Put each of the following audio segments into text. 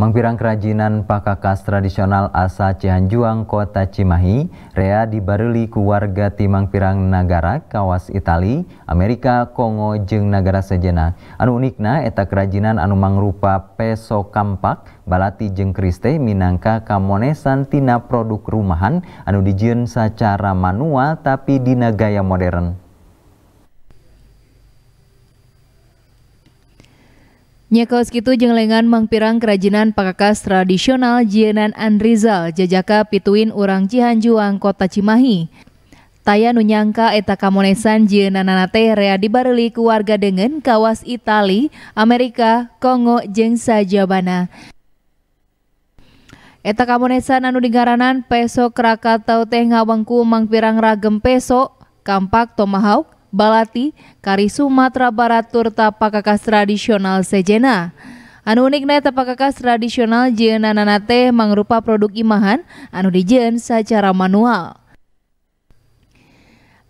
Mangpirang kerajinan pakakas tradisional asa Cihanjuang, kota Cimahi, rea dibareli ku warga Timangpirang Nagara, kawas Itali, Amerika, Kongo, jeng Nagara sejena. Anu unikna, eta kerajinan anu mangrupa peso kampak, balati jeng Kriste, minangka kamonesan tina produk rumahan, anu dijen secara manual tapi dina gaya modern. Nyekaos gitu jeung lengan mangpirang kerajinan pakakas tradisional Jienan Andrizal jajaka pituin urang Cihanjuang kota Cimahi. Taya nu etaka eta kamonesan Jienanana teh rea dibareli ku warga dengan kawas Itali, Amerika, Kongo jeung sajabana. Eta kamonesan anu digaranan peso Krakatau teh ngawengku mangpirang ragem peso, kampak tomahawk, balati, kari Sumatera Barat turta pakakas tradisional sejena. Anu unikna eta pakakas tradisional jeung nanana teh mangrupa produk imahan anu dijeun secara manual.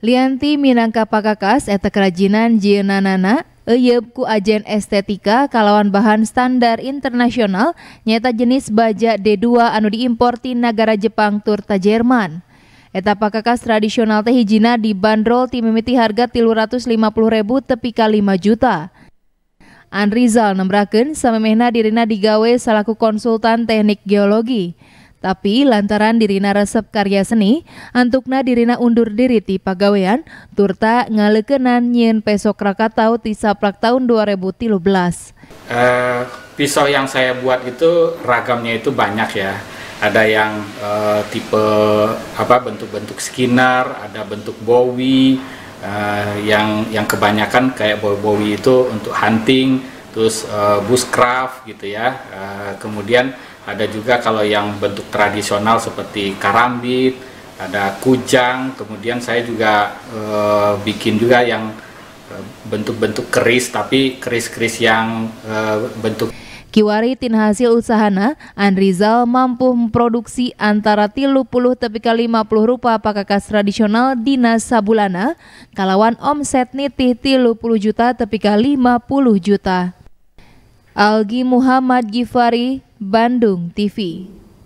Lianti minangka pakakas eta kerajinan jeung nanana Eyeb ku ajen estetika kalawan bahan standar internasional nyata jenis baja D2 anu diimpor ti negara Jepang turta Jerman. Eta pakakas tradisional teh hijina dibanderol timimiti harga puluh ribu tepi ka 5 juta. Anrizal nembraken samemehna dirina digawe selaku konsultan teknik geologi. Tapi lantaran dirina resep karya seni, antukna dirina undur diri ti pagawean, turta ngalekenan nyen pesok Krakatau ti saprak tahun 2013. Uh, eh, pisau yang saya buat itu ragamnya itu banyak ya ada yang uh, tipe apa bentuk-bentuk Skinner, ada bentuk Bowie uh, yang yang kebanyakan kayak Bowie itu untuk hunting, terus uh, bushcraft gitu ya. Uh, kemudian ada juga kalau yang bentuk tradisional seperti karambit, ada kujang, kemudian saya juga uh, bikin juga yang bentuk-bentuk keris tapi keris-keris yang uh, bentuk Kiwari tin hasil usahana, Andrizal mampu memproduksi antara tilu puluh kali lima puluh rupa pakakas tradisional dina sabulana, kalawan omset nitih tilu puluh juta tepika lima puluh juta. Algi Muhammad Gifari, Bandung TV.